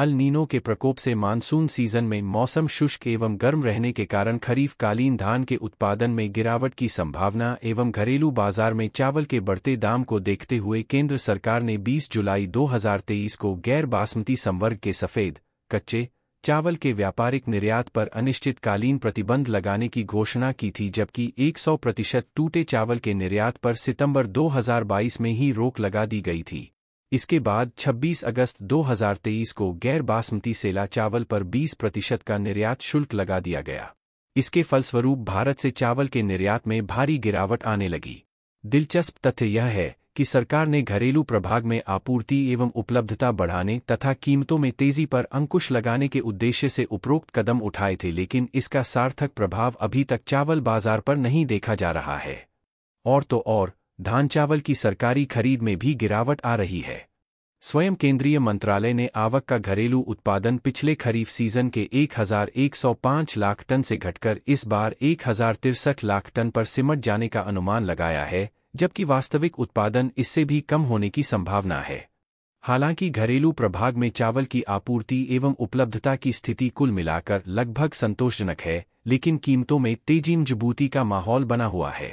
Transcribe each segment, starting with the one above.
El Nino के प्रकोप से मानसून सीजन में मौसम शुष्क एवं गर्म रहने के कारण खरीफ कालीन धान के उत्पादन में गिरावट की संभावना एवं घरेलू बाजार में चावल के बढ़ते दाम को देखते हुए केंद्र सरकार ने 20 जुलाई 2023 को गैर बासमती संवर्ग के सफेद कच्चे चावल के व्यापारिक निर्यात पर अनिश्चितकालीन प्रतिबंध लगाने की घोषणा की थी जबकि 100 प्रतिशत टूटे चावल के निर्यात पर सितंबर 2022 में ही रोक लगा दी गई थी इसके बाद 26 अगस्त 2023 को गैर बासमती सेला चावल पर 20 प्रतिशत का निर्यात शुल्क लगा दिया गया इसके फलस्वरूप भारत से चावल के निर्यात में भारी गिरावट आने लगी दिलचस्प तथ्य यह है कि सरकार ने घरेलू प्रभाग में आपूर्ति एवं उपलब्धता बढ़ाने तथा कीमतों में तेजी पर अंकुश लगाने के उद्देश्य से उपरोक्त कदम उठाए थे लेकिन इसका सार्थक प्रभाव अभी तक चावल बाजार पर नहीं देखा जा रहा है और तो और धान चावल की सरकारी खरीद में भी गिरावट आ रही है स्वयं केंद्रीय मंत्रालय ने आवक का घरेलू उत्पादन पिछले खरीफ सीजन के 1,105 लाख टन से घटकर इस बार एक लाख टन पर सिमट जाने का अनुमान लगाया है जबकि वास्तविक उत्पादन इससे भी कम होने की संभावना है हालांकि घरेलू प्रभाग में चावल की आपूर्ति एवं उपलब्धता की स्थिति कुल मिलाकर लगभग संतोषजनक है लेकिन कीमतों में तेज़ी मजबूती का माहौल बना हुआ है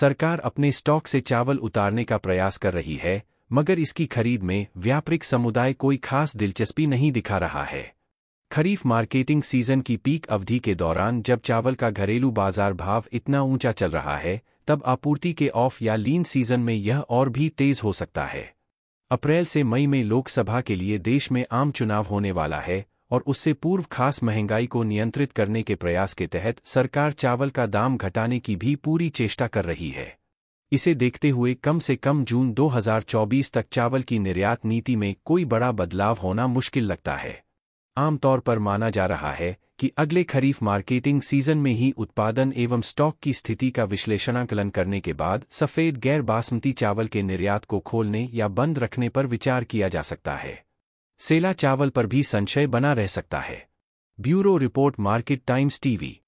सरकार अपने स्टॉक से चावल उतारने का प्रयास कर रही है मगर इसकी खरीद में व्यापारिक समुदाय कोई खास दिलचस्पी नहीं दिखा रहा है खरीफ मार्केटिंग सीजन की पीक अवधि के दौरान जब चावल का घरेलू बाजार भाव इतना ऊंचा चल रहा है तब आपूर्ति के ऑफ या लीन सीजन में यह और भी तेज हो सकता है अप्रैल से मई में लोकसभा के लिए देश में आम चुनाव होने वाला है और उससे पूर्व खास महंगाई को नियंत्रित करने के प्रयास के तहत सरकार चावल का दाम घटाने की भी पूरी चेष्टा कर रही है इसे देखते हुए कम से कम जून 2024 तक चावल की निर्यात नीति में कोई बड़ा बदलाव होना मुश्किल लगता है आमतौर पर माना जा रहा है कि अगले खरीफ मार्केटिंग सीजन में ही उत्पादन एवं स्टॉक की स्थिति का विश्लेषणाकलन करने के बाद सफ़ेद गैर बासमती चावल के निर्यात को खोलने या बंद रखने पर विचार किया जा सकता है सेला चावल पर भी संशय बना रह सकता है bureau report Market Times TV